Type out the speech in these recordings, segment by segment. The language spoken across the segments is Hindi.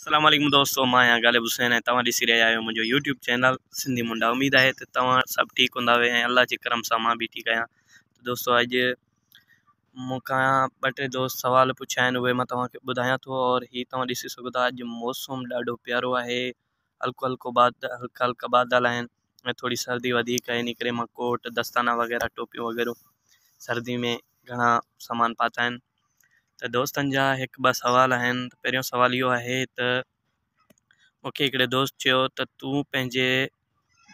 असलम दोस्तों मां ग़ालिब हुसैन है तव्हां ॾिसी रहिया आहियो यूट्यूब चैनल सिंधी मुंडा उम्मीद है त तव्हां सभु ठीकु हूंदा हुआ ऐं अलाह जे करम सां मां बि ठीकु आहियां त तो दोस्तो अॼु मूंखां ॿ दोस्त सवाल पुछिया उ उहे मां तव्हांखे ॿुधायां थो तो, और हीअ तव्हां ॾिसी सघो था मौसम ॾाढो प्यारो है हल्को हल्को बाद हल्का हल्का बादल आहिनि थोड़ी सर्दी इन करे कोट दस्ताना वग़ैरह टोपियूं वग़ैरह सर्दी में घना सामान पाता है तो दोस्त जा हिकु ॿ सुवाल आहिनि पहिरियों सुवाल इहो आहे दोस्त चयो त तूं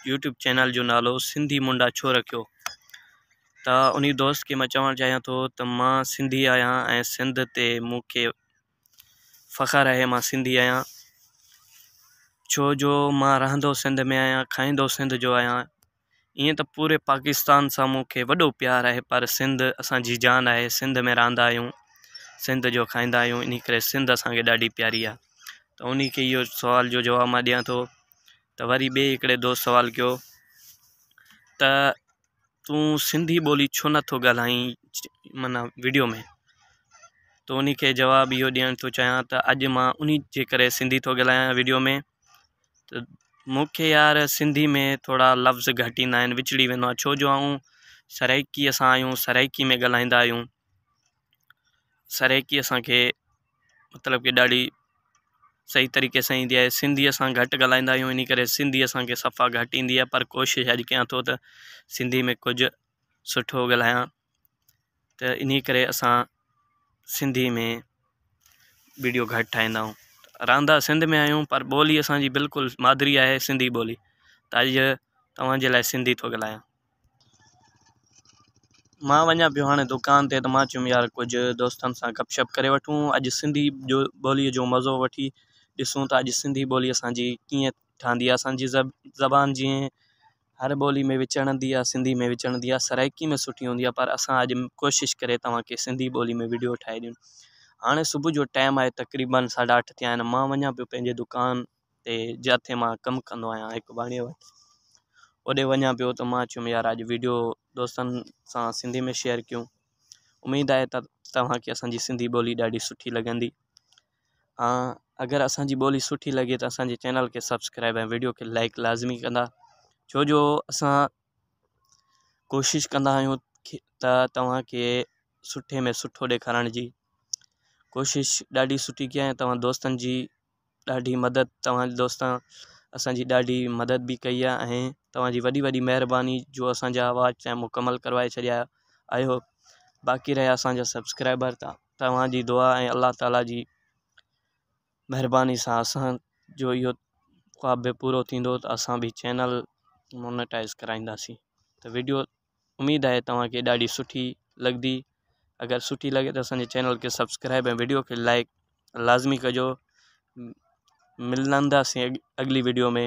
यूट्यूब चैनल जो नालो सिंधी मुंडा छो रखो तो उन्हीं दोस्त के मां चवणु चाहियां थो मां सिंधी आया ऐं सिंध ते मूंखे फ़ख़्रु आहे मां सिंधी आहियां छो जो मां रहंदो सिंध में आहियां खाईंदो सिंध जो आहियां ईअं त पूरे पाकिस्तान से मूंखे वॾो प्यारु आहे पर सिंध असांजी जान है सिंध में रहा आहियूं सिंध जो खाईंदा आहियूं इन करे सिंध असांखे ॾाढी प्यारी आहे त उन खे इहो सुवाल जो जवाबु मां ॾियां थो त वरी ॿिए हिकिड़े दोस्त सुवालु कयो त तूं सिंधी ॿोली छो नथो ॻाल्हाई माना वीडियो में त उन खे जवाबु इहो ॾियण थो चाहियां त अॼु मां उन जे करे सिंधी थो ॻाल्हायां वीडियो में त मूंखे यार सिंधी में थोरा लफ़्ज़ घटि ईंदा आहिनि विछड़ी वेंदो आहे छो जो आऊं सराइकीअ सां आहियूं सराइकी में ॻाल्हाईंदा आहियूं सरेकी असांखे मतिलबु की ॾाढी सही तरीक़े सां ईंदी आहे सिंधी असां घटि ॻाल्हाईंदा आहियूं इन करे सिंधी असांखे सफ़ा घटि ईंदी आहे पर कोशिशि अॼु कयां थो त सिंधी में कुझु सुठो ॻाल्हायां त इन करे असां सिंधी में वीडियो घटि ठाहींदा आहियूं रहंदा सिंध में आहियूं पर ॿोली असांजी बिल्कुलु मादिरी आहे सिंधी ॿोली त अॼु तव्हांजे लाइ सिंधी थो ॻाल्हायां मां वञा पियो हाणे दुकान ते त मां चयुमि यार कुझु दोस्तनि सां गप शप करे वठूं अॼु सिंधी जो ॿोलीअ जो मज़ो वठी ॾिसूं त अॼु सिंधी ॿोली असांजी कीअं ठहंदी आहे असांजी ज़ब ज़बान जीअं हर ॿोली में विझणंदी आहे सिंधी में विझणंदी आहे सराइकी में सुठी हूंदी आहे पर असां अॼु कोशिशि करे तव्हांखे सिंधी ॿोली में वीडियो ठाहे ॾियूं हाणे सुबुह जो टाइम आहे तक़रीबन साढा अठ थिया आहिनि मां वञा पियो पंहिंजे दुकान ते जिते मां कमु कंदो आहियां हिकु बाणीअ वटि होॾे वञा पियो त मां चयुमि यार अॼु वीडियो दोस्तनि सां सिंधी में शेयर क्यों उम्मीद है त तव्हांखे असांजी सिंधी ॿोली ॾाढी सुठी लॻंदी ऐं अगरि असांजी ॿोली सुठी लॻे त असांजे चैनल के सब्सक्राइब ऐं वीडियो के लाइक लाज़मी कंदा छो जो असां कोशिशि कंदा आहियूं सुठे में सुठो ॾेखारण जी कोशिश ॾाढी सुठी कई आहे तव्हां की जी मदद तोस्त दोस्त असांजी मदद भी कई है तवी वी वही महिरबानी जो असांजा आवाज़ चाहे मुकमल करवाए छॾिया आहियो बाक़ी रहिया असांजा सब्सक्राइबर तव्हांजी दुआ ऐं अलाह ताला जी महिरबानी सां असांजो इहो ख़्वाब बि पूरो थींदो त असां चैनल मोनेटाइज़ कराइंदी तो वीडियो उम्मीद है तव्हांखे ॾाढी सुठी लॻंदी अगरि सुठी लॻे त असांजे चैनल खे सब्सक्राइब ऐं वीडियो के लाइक लाज़मी कजो मिलंदासीं अगली वीडियो में